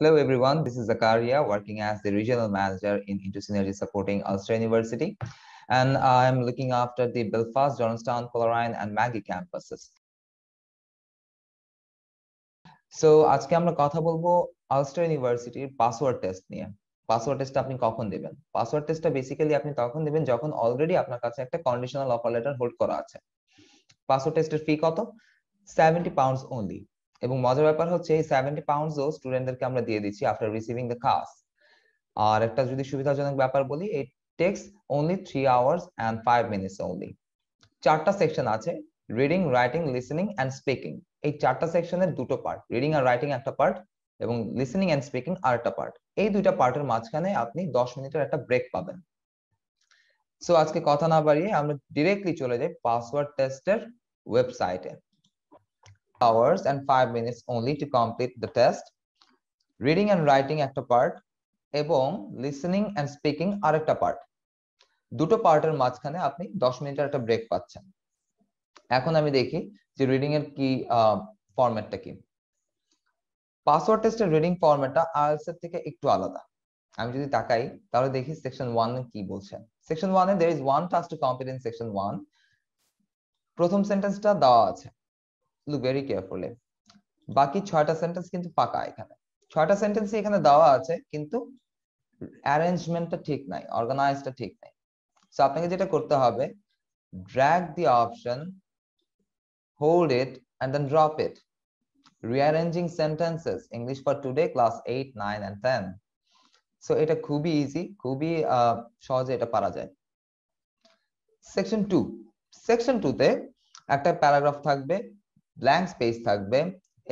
Hello everyone, this is Zakaria working as the regional manager in Into Synergy supporting Ulster University and I'm looking after the Belfast, Johnstown, Coleraine and Maggie campuses. So আজকে আমরা কথা বলবো Ulster ইউনিভার্সিটির password test নিয়ে password test আপনি কখন দেবেন password টেস্টটা বেসিক্যালি আপনি তখন দেবেন যখন অলরেডি আপনার কাছে একটা কন্ডিশনাল অপারেটর হোল্ড করা আছে পাসওয়ার্ড টেস্টের ফি কত সেভেন্টি পাউন্ডস অনলি এবং মজার ব্যাপার হচ্ছে এই সেভেন্টি পাউন্ডসও স্টুডেন্টদেরকে আমরা দিয়ে দিচ্ছি আফটার রিসিভিং দ্য কাজ আর একটা যদি সুবিধাজনক ব্যাপার বলি এই টেক্স only three hours and five minutes only চারটা সেকশন আছে reading writing listening and speaking এই চারটা সেকশনের দুটো পার্ট রিডিং আর রাইটিং একটা পার্ট এবং লিসেনিং অ্যান্ড স্পিকিং আর একটা পার্ট এই দুইটা পার্টের মাঝখানে আপনি দশ মিনিটের একটা ব্রেক পাবেন সো আজকে কথা না বাড়িয়ে আমরা ডিরেক্টলি চলে যাই পাসওয়ার্ড টেস্টের ওয়েবসাইটে hours and 5 minutes only to complete the test reading and writing একটা পার্ট এবং লিসেনিং অ্যান্ড স্পিকিং আরেকটা পার্ট দুটো পার্টের মাঝখানে আপনি 10 মিনিটের একটা ব্রেক পাচ্ছেন এখন আমি দেখি যে রিডিং এর কি ফরম্যাটটা কি পাসওয়ার্ড টেস্টের রিডিং ফরম্যাটটা আইএলস এর থেকে একটু আলাদা আমি যদি তাকাই তাহলে দেখি সেকশন 1 কি বলছে সেকশন 1 এ there is one task to complete in section 1 প্রথম সেন্টেন্সটা দেওয়া আছে লুক ভেরি কেয়ারফুলি বাকি ছয়টা সেন্টেন্স কিন্তু পাকা এখানে ছয়টা সেন্টেন্স এখানে দেওয়া আছে কিন্তু অ্যারেঞ্জমেন্টটা ঠিক নাই অর্গানাইজটা ঠিক নাই সো আপনাকে যেটা করতে হবে drag the option hold it and then drop it rearranging sentences English for today class eight nine and ten so এটা খুবই ইজি খুবই সহজে এটা পারা যায় সেকশন টু সেকশন টুতে একটা প্যারাগ্রাফ থাকবে ব্ল্যাঙ্ক স্পেস থাকবে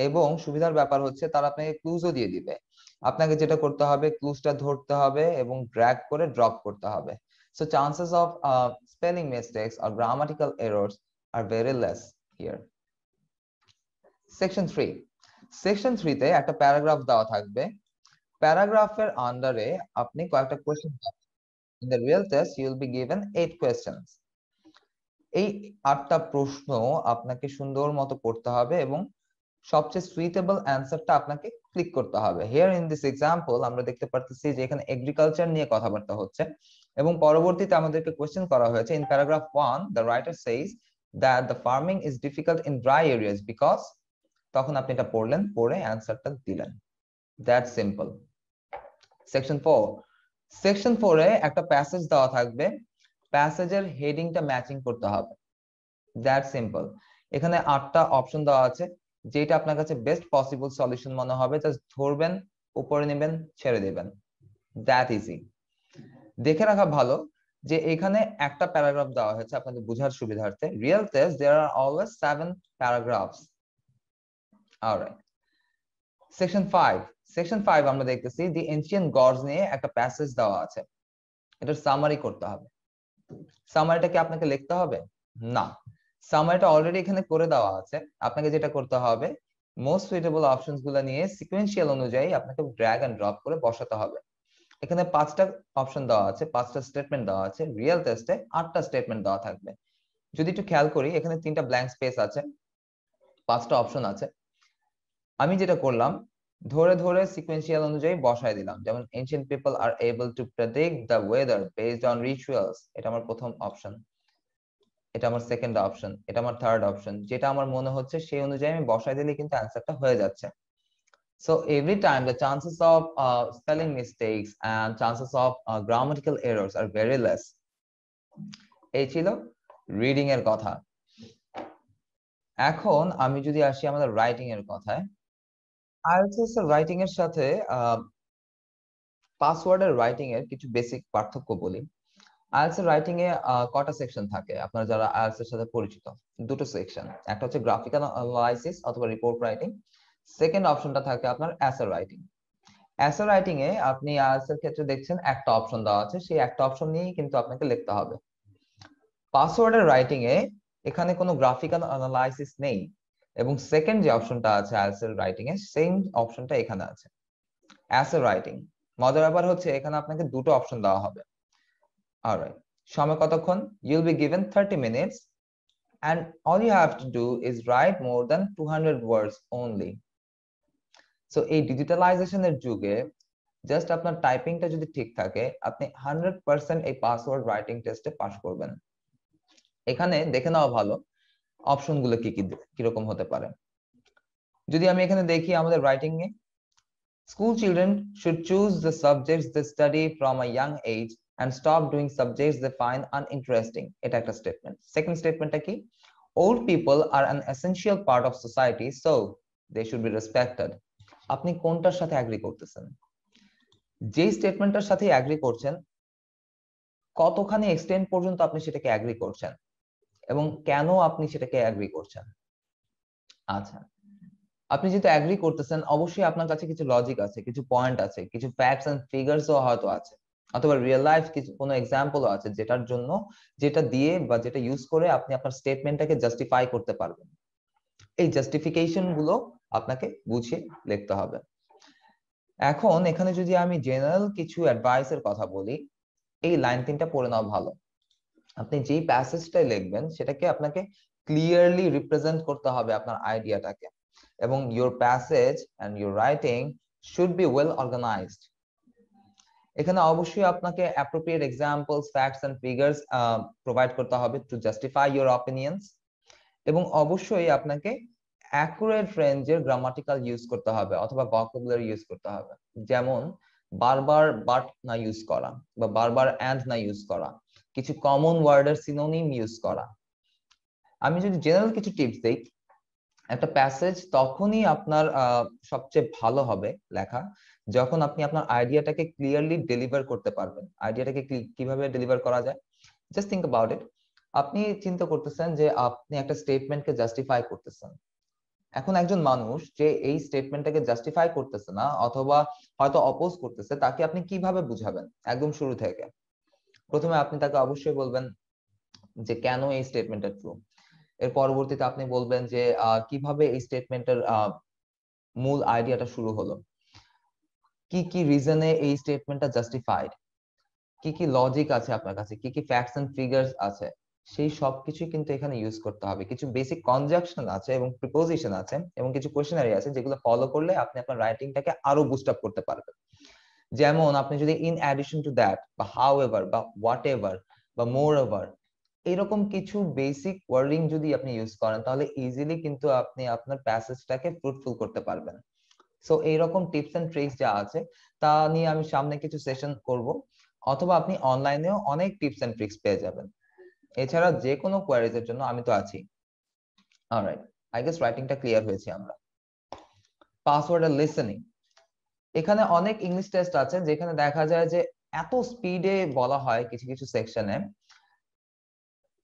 এবং সুবিধার ব্যাপার হচ্ছে তারা আপনাকে ক্লুজও দিয়ে দিবে আপনাকে যেটা করতে হবে ক্লুজটা ধরতে হবে এবং ড্র্যাগ করে ড্রপ করতে হবে so chances of spelling mistakes আর grammatical errors are very less here section three section থ্রিতে একটা প্যারাগ্রাফ দেওয়া থাকবে প্যারাগ্রাফের আন্ডারে আপনি কয়েকটা question in the real test will be given eight questions এই আটটা প্রশ্ন আপনাকে সুন্দর মতো করতে হবে এবং সবচেয়ে সুইটেবল অ্যান্সারটা আপনাকে ক্লিক করতে হবে হেয়ার ইন দিস এক্সাম্পল আমরা দেখতে পারতেছি যে এখানে এগ্রিকালচার নিয়ে কথাবার্তা হচ্ছে এবং পরবর্তীতে আমাদেরকে কোয়েশ্চেন করা হয়েছে in paragraph one the writer says that the farming is difficult in dry areas because তখন আপনি এটা পড়লেন পড়ে অ্যান্সারটা দিলেন that simple section four section ফোরে একটা প্যাসেজ দেওয়া থাকবে প্যাসেজের হেডিংটা ম্যাচিং করতে হবে দ্যাট সিম্পল এখানে আটটা অপশন দেওয়া আছে যেটা আপনার কাছে বেস্ট পসিবল সলিউশন মনে হবে জাস্ট ধরবেন উপরে নেবেন ছেড়ে দেবেন দ্যাট ইজি দেখে রাখা ভালো যে এখানে একটা প্যারাগ্রাফ দেওয়া হয়েছে আপনাদের বোঝার সুবিধার্থে real test there are always seven paragraphs alright section 5 section 5 আমরা দেখতেছি দি এনশিয়েন্ট গডস নিয়ে একটা প্যাসেজ দেওয়া আছে এটা সামারি করতে হবে সামারিটা কি আপনাকে লিখতে হবে না সামারিটা অলরেডি এখানে করে দেওয়া আছে আপনাকে যেটা করতে হবে মোস্ট সুইটেবল অপশনস গুলো নিয়ে সিকোয়েন্সিয়াল অনুযায়ী আপনাকে ড্র্যাগ এন্ড ড্রপ করে বসাতে হবে এখানে পাঁচটা অপশন দেওয়া আছে পাঁচটা স্টেটমেন্ট দেওয়া আছে রিয়েল টেস্টে আটটা স্টেটমেন্ট দেওয়া থাকবে যদি একটু খেয়াল করি এখানে তিনটা ব্ল্যাঙ্ক স্পেস আছে পাঁচটা অপশন আছে আমি যেটা করলাম ধরে ধরে সিকুয়েন্সিয়াল অনুযায়ী বসাই দিলাম যেমন ancient people are able to predict the weather based on rituals এটা আমার প্রথম অপশন এটা আমার সেকেন্ড অপশন এটা আমার থার্ড অপশন যেটা আমার মনে হচ্ছে সেই অনুযায়ী আমি বসাই দিলে কিন্তু অ্যান্সারটা হয়ে যাচ্ছে so every time the chances of spelling spelling mistakes chances of grammatical uh, are very less এই ছিল রিডিং এর কথা এখন আমি যদি আসি আমাদের রাইটিং এর কথায় আইএলটিএস এর রাইটিং এর সাথে পাসওয়ার্ডের রাইটিং এর কিছু বেসিক পার্থক্য বলি আইএলটিএস এর রাইটিং এ কটা সেকশন থাকে আপনারা যারা আইএলটিএস এর সাথে পরিচিত দুটো সেকশন একটা হচ্ছে গ্রাফিক্যাল অ্যানালাইসিস অথবা রিপোর্ট রাইটিং সেকেন্ড অপশনটা থাকে আপনার অ্যাসে রাইটিং অ্যাসে রাইটিং এ আপনি আইএলটিএস এর ক্ষেত্রে দেখছেন একটা অপশন দেওয়া আছে সেই একটা অপশন নিয়েই কিন্তু আপনাকে লিখতে হবে পাসওয়ার্ডের রাইটিং এ এখানে কোনো গ্রাফিক্যাল অ্যানালাইসিস নেই এবং সেকেন্ড যে অপশনটা আছে অ্যাসেল রাইটিং এর সেম অপশনটা এখানে আছে অ্যাসেল রাইটিং মজার ব্যাপার হচ্ছে এখানে আপনাকে দুটো অপশন দেওয়া হবে রাইট সময় কতক্ষণ will be given 30 minutes and all you have to do is write more than 200 words only so এই ডিজিটালাইজেশনের যুগে জাস্ট আপনার টাইপিংটা যদি ঠিক থাকে আপনি 100% এই পাসওয়ার্ড রাইটিং টেস্টে পাস করবেন এখানে দেখে নেওয়া ভালো অপশনগুলো কি কি কিরকম হতে পারে যদি আমি এখানে দেখি আমাদের রাইটিং এ school children should choose the subjects the study from a young age stop doing subjects the fine uninteresting এটা একটা স্টেটমেন্ট সেকেন্ড স্টেটমেন্টটা কি old people are an essential part of society so they should be respected আপনি কোনটার সাথে agri করতেছেন যে স্টেটমেন্টটার সাথে এগ্রি করছেন কতখানি এক্সটেন্ড পর্যন্ত আপনি সেটাকে এগ্রি করছেন এবং কেন আপনি সেটাকে অ্যাগ্রি করছেন আচ্ছা আপনি যেহেতু অ্যাগ্রি করতেছেন অবশ্যই আপনার কাছে কিছু লজিক আছে কিছু পয়েন্ট আছে কিছু ফ্যাক্টস এন্ড ফিগার্সও হয়তো আছে অথবা রিয়েল লাইফ কিছু কোনো এক্সাম্পলও আছে যেটার জন্য যেটা দিয়ে বা যেটা ইউজ করে আপনি আপনার স্টেটমেন্টটাকে জাস্টিফাই করতে পারবেন এই জাস্টিফিকেশন গুলো আপনাকে বুঝিয়ে লিখতে হবে এখন এখানে যদি আমি জেনারেল কিছু অ্যাডভাইসের কথা বলি এই লাইন তিনটা পড়ে নেওয়া ভালো আপনি যেই প্যাসেজটাই লিখবেন সেটাকে আপনাকে ক্লিয়ারলি রিপ্রেজেন্ট করতে হবে আপনার আইডিয়াটাকে এবং your passage and your writing should be well organised এখানে অবশ্যই আপনাকে appropriate examples facts and figures provide করতে হবে টু জাস্টিফাই ইওর অপিনিয়ন্স এবং অবশ্যই আপনাকে অ্যাকুরেট রেঞ্জের গ্রামাটিক্যাল ইউজ করতে হবে অথবা বকুলার ইউজ করতে হবে যেমন বারবার বাট না ইউজ করা বা বারবার অ্যান্ড না ইউজ করা কিছু কমন ওয়ার্ড ওয়ার্ডের সিনোনিম ইউজ করা আমি যদি জেনারেল কিছু টিপস দেই একটা প্যাসেজ তখনই আপনার সবচেয়ে ভালো হবে লেখা যখন আপনি আপনার আইডিয়াটাকে ক্লিয়ারলি ডেলিভার করতে পারবেন আইডিয়াটাকে কিভাবে ডেলিভার করা যায় জাস্ট থিঙ্ক অ্যাবাউট ইট আপনি চিন্তা করতেছেন যে আপনি একটা স্টেটমেন্টকে জাস্টিফাই করতেছেন এখন একজন মানুষ যে এই স্টেটমেন্টটাকে জাস্টিফাই করতেছে না অথবা হয়তো অপোজ করতেছে তাকে আপনি কিভাবে বুঝাবেন একদম শুরু থেকে প্রথমে আপনি তাকে অবশ্যই বলবেন যে কেন এই স্টেটমেন্টটা ট্রু এর পরবর্তীতে আপনি বলবেন যে কিভাবে এই স্টেটমেন্টের মূল আইডিয়াটা শুরু হলো কি কি রিজনে এই স্টেটমেন্টটা জাস্টিফাইড কি কি লজিক আছে আপনার কাছে কি কি ফ্যাক্টস এন্ড ফিগার্স আছে সেই সবকিছু কিন্তু এখানে ইউজ করতে হবে কিছু বেসিক কনজাকশন আছে এবং প্রিপোজিশন আছে এবং কিছু কোয়েশনারি আছে যেগুলো ফলো করলে আপনি আপনার রাইটিংটাকে আরো বুস্ট আপ করতে পারবেন যেমন আপনি যদি ইন অ্যাডিশন টু দ্যাট বা হাউ এভার বা হোয়াট এভার বা মোর এভার এরকম কিছু বেসিক ওয়ার্ডিং যদি আপনি ইউজ করেন তাহলে ইজিলি কিন্তু আপনি আপনার প্যাসেজটাকে ফ্রুটফুল করতে পারবেন সো এইরকম টিপস এন্ড ট্রিক্স যা আছে তা নিয়ে আমি সামনে কিছু সেশন করব অথবা আপনি অনলাইনেও অনেক টিপস এন্ড ট্রিক্স পেয়ে যাবেন এছাড়া যে কোনো কোয়ারিজ এর জন্য আমি তো আছি অলরাইট আই গেস রাইটিংটা ক্লিয়ার হয়েছে আমরা পাসওয়ার্ড আর লিসেনিং এখানে অনেক ইংলিশ টেস্ট আছে যেখানে দেখা যায় যে এত স্পিডে বলা হয় কিছু কিছু সেকশনে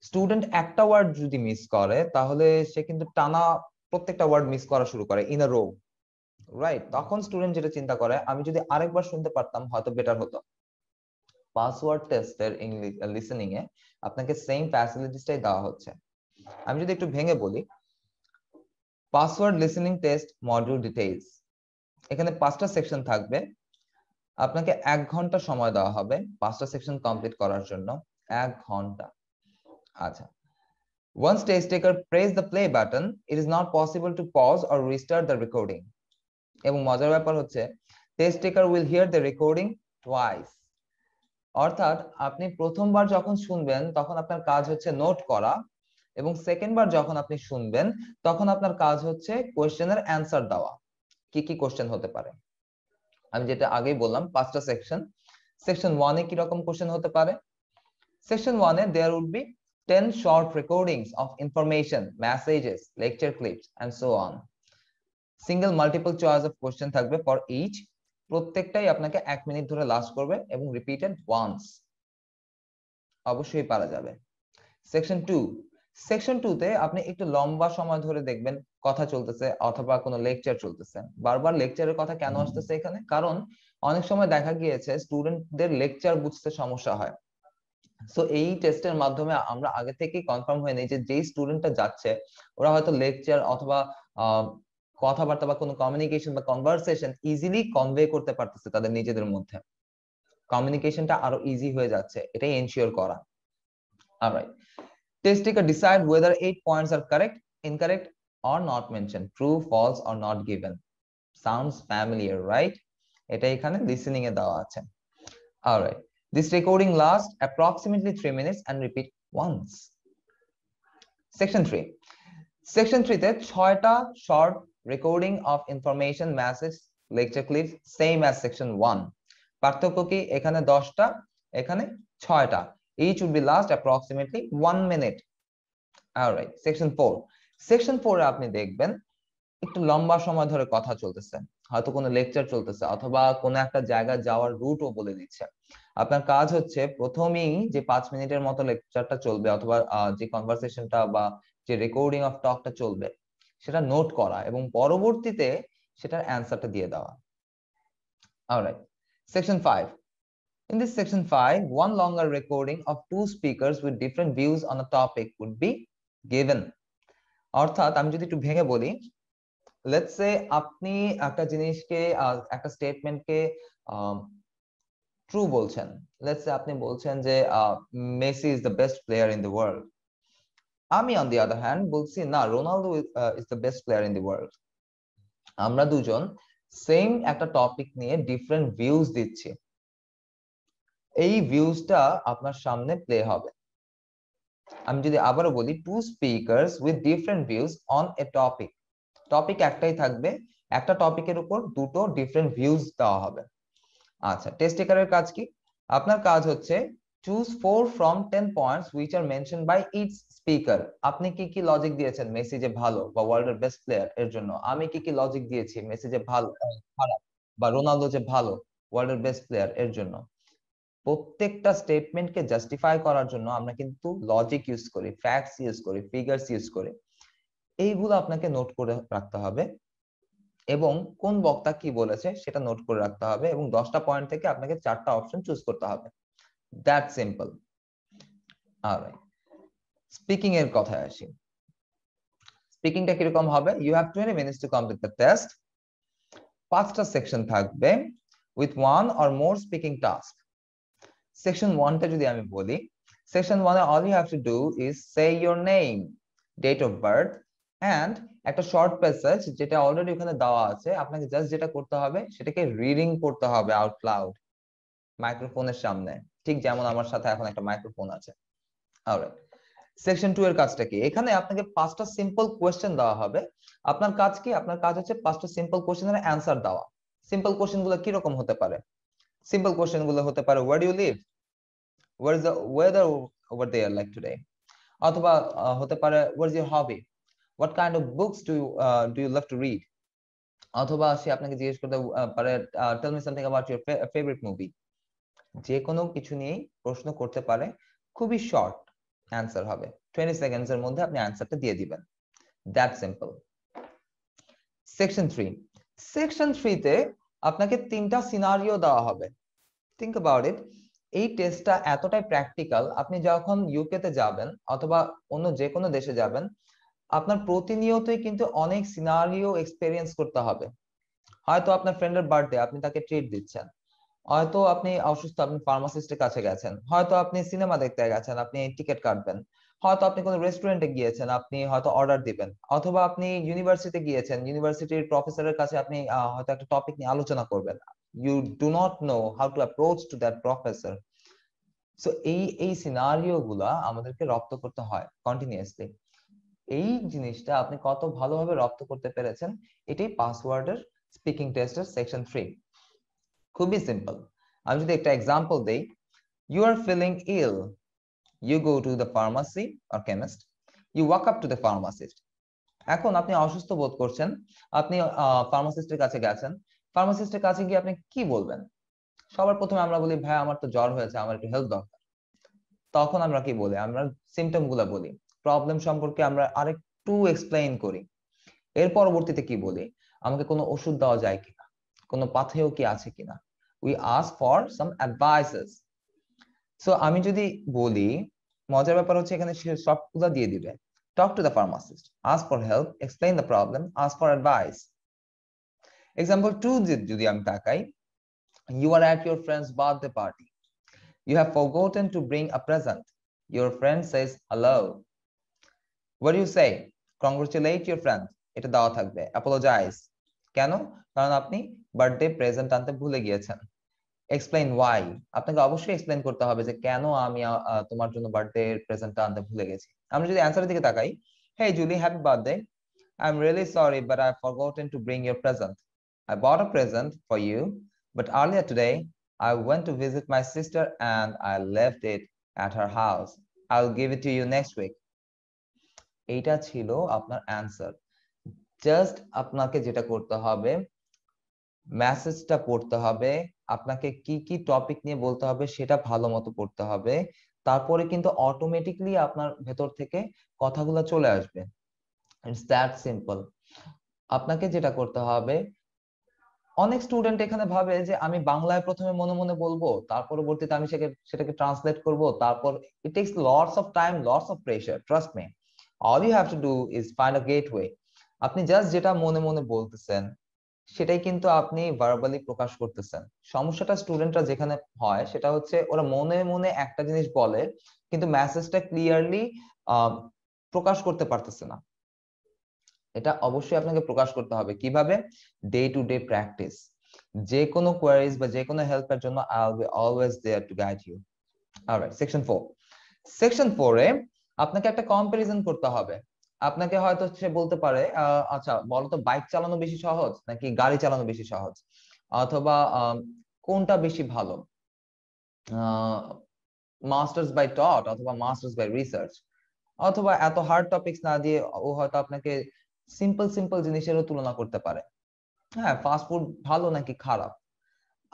স্টুডেন্ট একটা ওয়ার্ড যদি মিস করে তাহলে সে কিন্তু টানা প্রত্যেকটা ওয়ার্ড মিস করা শুরু করে ইন রো রাইট তখন স্টুডেন্ট যেটা চিন্তা করে আমি যদি আরেকবার শুনতে পারতাম হয়তো বেটার হতো পাসওয়ার্ড টেস্টের ইংলিশ লিসেনিং এ আপনাকে সেম ফ্যাসিলিটিসটাই দেওয়া হচ্ছে আমি যদি একটু ভেঙে বলি password listening test module details এখানে পাঁচটা সেকশন থাকবে আপনাকে এক ঘন্টা সময় দেওয়া হবে পাঁচটা সেকশন কমপ্লিট করার জন্য এক ঘন্টা আচ্ছা once test taker press the play button it is not possible to pause or restart the recording এবং মজার ব্যাপার হচ্ছে test taker will hear the recording twice অর্থাৎ আপনি প্রথমবার যখন শুনবেন তখন আপনার কাজ হচ্ছে নোট করা এবং সেকেন্ডবার যখন আপনি শুনবেন তখন আপনার কাজ হচ্ছে কোয়েশ্চেনের অ্যান্সার দেওয়া কি কি কোশ্চেন হতে পারে আমি যেটা আগেই বললাম পাঁচটা সেকশন সেকশন ওয়ানে কি রকম কোশ্চেন হতে পারে সেকশন ওয়ানে there would be ten short recordings of information messages lecture clips, and so on. Single multiple choice of থাকবে ফর ইচ প্রত্যেকটাই আপনাকে এক মিনিট ধরে লাস্ট করবে এবং রিপিটেড ওয়ান্স অবশ্যই পারা যাবে সেকশন টু সেকশন টু তে আপনি একটু লম্বা সময় ধরে দেখবেন কথা চলতেছে অথবা কোনো লেকচার চলতেছে বারবার লেকচারের কথা কেন আসতেছে এখানে কারণ অনেক সময় দেখা গিয়েছে স্টুডেন্টদের লেকচার বুঝতে সমস্যা হয় সো এই টেস্টের মাধ্যমে আমরা আগে থেকেই কনফার্ম হয়ে নিই যে যেই স্টুডেন্টটা যাচ্ছে ওরা হয়তো লেকচার অথবা কথাবার্তা বা কোনো কমিউনিকেশন বা কনভারসেশন ইজিলি কনভে করতে পারতেছে তাদের নিজেদের মধ্যে কমিউনিকেশনটা আরো ইজি হয়ে যাচ্ছে এটাই এনশিওর করা আর Test taker decide whether eight points are correct, incorrect, or not mentioned, true, false, or not given. Sounds familiar, right? এটা এখানে listening this recording lasts approximately three minutes and repeat once section three. section three. The choita short recording of information message lecture clips same as section one. পার্থক্য কি এখানে 10টা এখানে 6টা Each would be last approximately one minute. All right, section four. Section ফোরে আপনি দেখবেন একটু লম্বা সময় ধরে কথা চলতেছে হয়তো কোনো লেকচার চলতেছে অথবা কোনো একটা জায়গা যাওয়ার রুটও বলে দিচ্ছে আপনার কাজ হচ্ছে প্রথমেই যে পাঁচ মিনিটের মতো লেকচারটা চলবে অথবা যে কনভারসেশনটা বা যে রেকর্ডিং অফ টকটা চলবে সেটা নোট করা এবং পরবর্তীতে সেটার অ্যান্সারটা দিয়ে দেওয়া alright section five In this section 5, one longer recording of two speakers with different views on a topic would be given. অর্থাৎ আমি যদি একটু ভেঙে বলি লেটস সে আপনি একটা জিনিসকে একটা স্টেটমেন্টকে ট্রু বলছেন লেটস সে আপনি বলছেন যে Messi is the best player in the world আমি অন দি আদার হ্যান্ড বলছি না Ronaldo is the best player in the world আমরা দুজন সেম একটা টপিক নিয়ে ডিফারেন্ট ভিউজ দিচ্ছি এই ভিউজটা আপনার সামনে প্লে হবে আমি যদি আবারও বলি two speakers with different views on a topic topic একটাই থাকবে একটা টপিকের উপর দুটো ডিফারেন্ট ভিউজ দেওয়া হবে আচ্ছা টেস্ট টেকারের কাজ কি আপনার কাজ হচ্ছে choose four from ten points which are mention by its speaker আপনি কি কি লজিক দিয়েছেন মেসি যে ভালো বা ওয়ার্ল্ডের বেস্ট প্লেয়ার এর জন্য আমি কি কি লজিক দিয়েছি মেসি যে ভালো খারাপ বা রোনালদো যে ভালো ওয়ার্ল্ডের বেস্ট প্লেয়ার এর জন্য প্রত্যেকটা স্টেটমেন্টকে জাস্টিফাই করার জন্য আমরা কিন্তু লজিক ইউজ করি ফ্যাক্টস ইউজ করি ফিগার্স ইউজ করি এইগুলো আপনাকে নোট করে রাখতে হবে এবং কোন বক্তা কি বলেছে সেটা নোট করে রাখতে হবে এবং দশটা পয়েন্ট থেকে আপনাকে চারটা অপশন চুজ করতে হবে দ্যাট সিম্পল স্পিকিং এর কথায় আসি স্পিকিংটা কিরকম হবে you have twenty minutes to complete the test পাঁচটা সেকশন থাকবে with one or more speaking task section ওয়ানটা যদি আমি বলি সেকশন ওয়ানে all you have to do is say your name date of birth and একটা শর্ট প্যাসেজ যেটা already ওখানে দেওয়া আছে আপনাকে জাস্ট যেটা করতে হবে সেটাকে রিডিং করতে হবে আউট ক্লাউড মাইক্রোফোনের সামনে ঠিক যেমন আমার সাথে এখন একটা মাইক্রোফোন আছে সেকশন টু এর কাজটা কি এখানে আপনাকে পাঁচটা সিম্পল কোয়েশ্চেন দেওয়া হবে আপনার কাজ কি আপনার কাজ হচ্ছে পাঁচটা সিম্পল কোয়েশ্চেনের অ্যান্সার দেওয়া সিম্পল কোয়েশ্চেন গুলো কিরকম হতে পারে সিম্পল কোশ্চেন গুলো হতে পারে where you live where is the weather over there like today অথবা হতে পারে where is your hobby what kind of books do do you love to read অথবা সে আপনাকে জিজ্ঞেস করতে পারে tell me something about your favourite movie যে কোনো কিছু নিয়েই প্রশ্ন করতে পারে খুবই শর্ট অ্যান্সার হবে টোয়েন্টি সেকেন্ডস এর মধ্যে আপনি অ্যান্সারটা দিয়ে দিবেন that simple section three section থ্রিতে আপনাকে তিনটা সিনারিও দেওয়া হবে থিঙ্ক অ্যাবাউট ইট এই টেস্টটা এতটাই প্র্যাকটিক্যাল আপনি যখন ইউকেতে যাবেন অথবা অন্য যে কোনো দেশে যাবেন আপনার প্রতিনিয়তই কিন্তু অনেক সিনারিও এক্সপেরিয়েন্স করতে হবে হয়তো আপনার ফ্রেন্ডের বার্থডে আপনি তাকে ট্রিট দিচ্ছেন হয়তো আপনি অসুস্থ আপনি ফার্মাসিস্টের কাছে গেছেন হয়তো আপনি সিনেমা দেখতে গেছেন আপনি টিকিট কাটবেন হয়তো আপনি কোনো রেস্টুরেন্টে গিয়েছেন আপনি হয়তো অর্ডার দিবেন অথবা আপনি ইউনিভার্সিটিতে গিয়েছেন ইউনিভার্সিটির প্রফেসরের কাছে আপনি হয়তো একটা টপিক নিয়ে আলোচনা করবেন you do not know how to approach to that professor so এই এই সিনারিও গুলা আমাদেরকে রপ্ত করতে হয় কন্টিনিউয়াসলি এই জিনিসটা আপনি কত ভালোভাবে রপ্ত করতে পেরেছেন এটাই পাসওয়ার্ডের স্পিকিং টেস্টের সেকশন থ্রি খুবই সিম্পল আমি যদি একটা এক্সাম্পল দেই you are feeling ill you go to the pharmacy or chemist you walk up to the pharmacist এখন আপনি অসুস্থ বোধ করছেন আপনি ফার্মাসিস্টের কাছে গেছেন ফার্মাসিস্টের কাছে গিয়ে আপনি কি বলবেন সবার প্রথমে আমরা বলি ভাই আমার তো জ্বর হয়েছে আমার একটু হেল্প দরকার তখন আমরা কি বলি আমরা সিমটম গুলা বলি প্রবলেম সম্পর্কে আমরা আরেকটু এক্সপ্লেইন করি এর পরবর্তীতে কি বলি আমাকে কোনো ওষুধ দেওয়া যায় কিনা কোনো পাথেও কি আছে কিনা we ask for some advices so আমি যদি বলি মজার ব্যাপার হচ্ছে এখানে সে সবগুলো দিয়ে দিবে talk to the pharmacist ask for help explain the problem ask for advice example two যদি আমি তাকাই you are at your friend's birthday party you have forgotten to bring a present Your friend says hello What you say say? Congratulate friend এটা দেওয়া থাকবে apologize কেন কারণ আপনি birthday present আনতে ভুলে গিয়েছেন এক্সপ্লেন ওয়াই আপনাকে অবশ্যই এক্সপ্লেন করতে হবে যে কেন আমি তোমার জন্য বার্থডে প্রেজেন্টটা আনতে ভুলে গেছি আমি যদি অ্যান্সারের দিকে তাকাই hey Julie happy birthday I am really sorry but I forgotten to bring your present I bought a present for you but earlier today I went to visit my sister and I left it at her house I will give it to you next week এইটা ছিল আপনার answer just আপনাকে যেটা করতে হবে মেসেজটা পড়তে হবে আপনাকে কি কি টপিক নিয়ে বলতে হবে সেটা ভালো মতো পড়তে হবে তারপরে কিন্তু অটোমেটিকলি আপনার ভেতর থেকে কথাগুলো চলে আসবে ইটস দ্যাট সিম্পল আপনাকে যেটা করতে হবে অনেক স্টুডেন্ট এখানে ভাবে যে আমি বাংলায় প্রথমে মনে মনে বলবো তার পরবর্তীতে আমি সেটাকে ট্রান্সলেট করব তারপর it takes lots of time lots of pressure trust me all you have to do is find a gateway আপনি জাস্ট যেটা মনে মনে বলতেছেন সেটাই কিন্তু আপনি ভার্বালি প্রকাশ করতেছেন সমস্যাটা স্টুডেন্টরা যেখানে হয় সেটা হচ্ছে ওরা মনে মনে একটা জিনিস বলে কিন্তু মেসেজটা ক্লিয়ারলি প্রকাশ করতে পারতেছে না এটা অবশ্যই আপনাকে প্রকাশ করতে হবে কিভাবে ডে টু ডে প্র্যাকটিস যে কোনো কোয়ারিজ বা যে কোনো হেল্পের জন্য I will be always there to guide you alright section 4 section 4 এ আপনাকে একটা কম্পারিজন করতে হবে আপনাকে হয়তো সে বলতে পারে আচ্ছা বলতো বাইক চালানো বেশি সহজ নাকি গাড়ি চালানো বেশি সহজ অথবা কোনটা বেশি ভালো মাস্টার্স বাই টট অথবা মাস্টার্স বাই রিসার্চ অথবা এত হার্ড টপিকস না দিয়ে ও হয়তো আপনাকে সিম্পল সিম্পল জিনিসেরও তুলনা করতে পারে হ্যাঁ ফাস্ট ফুড ভালো নাকি খারাপ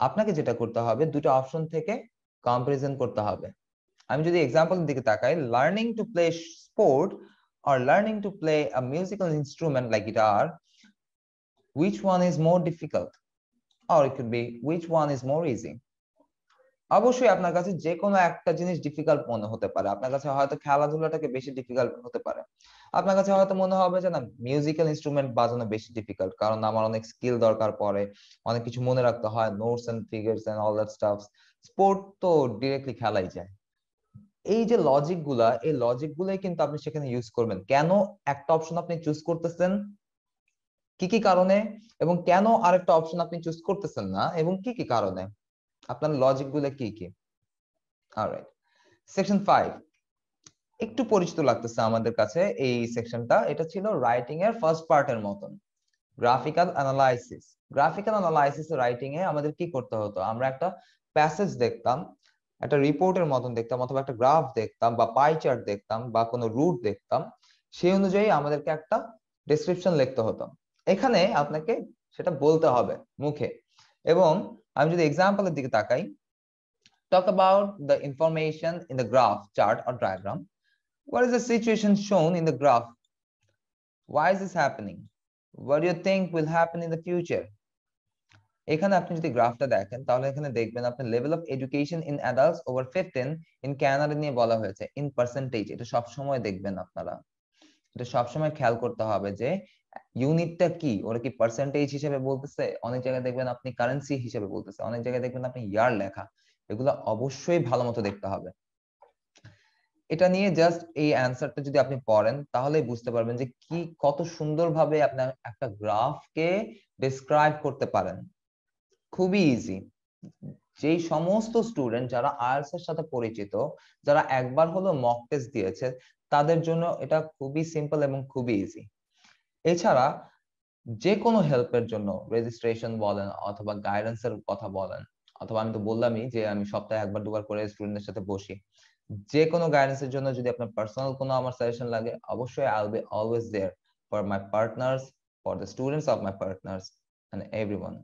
আপনাকে যেটা করতে হবে দুটো অপশন থেকে কম্পারিজন করতে হবে আমি যদি এক্সাম্পল দিকে তাকাই learning to play sport or learning to play a musical instrument like guitar, which one is more difficult? Or it could be which one is more easy? অবশ্যই আপনার কাছে যে কোনো একটা জিনিস ডিফিকাল্ট মনে হতে পারে আপনার কাছে হয়তো খেলাধুলাটাকে বেশি ডিফিকাল্ট হতে পারে আপনার কাছে হয়তো মনে হবে যে না মিউজিক্যাল ইনস্ট্রুমেন্ট বাজানো বেশি ডিফিকাল্ট কারণ আমার অনেক স্কিল দরকার পড়ে অনেক কিছু মনে রাখতে হয় notes and figures and all that stuff sport তো ডিরেক্টলি খেলাই যায় এই যে লজিক গুলা এই লজিক গুলাই কিন্তু আপনি সেখানে ইউজ করবেন কেন একটা অপশন আপনি চুজ করতেছেন কি কি কারণে এবং কেন আরেকটা অপশন আপনি চুজ করতেছেন না এবং কি কি কারণে আপনার লজিক গুলা কি কি অলরাইট সেকশন ফাইভ একটু পরিচিত লাগতেছে আমাদের কাছে এই সেকশনটা এটা ছিল রাইটিং এর ফার্স্ট পার্টের মতন graphical analysis graphical analysis writing এ আমাদের কি করতে হতো আমরা একটা প্যাসেজ দেখতাম একটা রিপোর্টের মতন দেখতাম অথবা একটা গ্রাফ দেখতাম বা পাই চার্ট দেখতাম বা কোনো রুট দেখতাম সেই অনুযায়ী আমাদেরকে একটা ডিসক্রিপশন লিখতে হতো এখানে আপনাকে সেটা বলতে হবে মুখে এবং আমি যদি এক্সাম্পলের দিকে তাকাই talk about the information in the graph chart আর diagram what is the situation shown in the graph why is this happening what you think will happen in the future এখানে আপনি যদি গ্রাফটা দেখেন তাহলে এখানে দেখবেন আপনি level of education in adults over 15 in Canada নিয়ে বলা হয়েছে ইন পার্সেন্টেজ এটা সব সময় দেখবেন আপনারা এটা সব সময় খেয়াল করতে হবে যে ইউনিটটা কি ওরা কি পার্সেন্টেজ হিসেবে বলতেছে অনেক জায়গায় দেখবেন আপনি কারেন্সি হিসেবে বলতেছে অনেক জায়গায় দেখবেন আপনি ইয়ার লেখা এগুলো অবশ্যই ভালো মতো দেখতে হবে এটা নিয়ে জাস্ট এই অ্যান্সারটা যদি আপনি পড়েন তাহলে বুঝতে পারবেন যে কি কত সুন্দরভাবে আপনার একটা গ্রাফকে ডিসক্রাইব করতে পারেন খুবই ইজি যেই সমস্ত স্টুডেন্ট যারা আয়ালস এর সাথে পরিচিত যারা একবার হলো মক টেস্ট দিয়েছে তাদের জন্য এটা খুবই সিম্পল এবং খুবই ইজি এছাড়া যে কোনো হেল্পের জন্য রেজিস্ট্রেশন বলেন অথবা গাইডেন্স এর কথা বলেন অথবা আমি তো বললামই যে আমি সপ্তাহে একবার দুবার করে স্টুডেন্টদের সাথে বসি যে কোনো এর জন্য যদি আপনার পার্সোনাল কোনো আমার সাজেশন লাগে অবশ্যই I will be always there for my partners for the students of my partners and everyone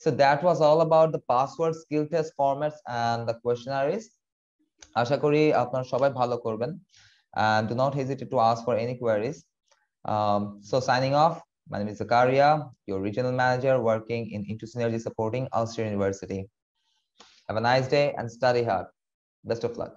So that was all about the password skill test formats and the questionnaires. আশা করি আপনারা সবাই ভালো করবেন and do not hesitate to ask for any queries. Um, so signing off, my name is Zakaria, your regional manager working in InterSynergy supporting Ulster University. Have a nice day and study hard. Best of luck.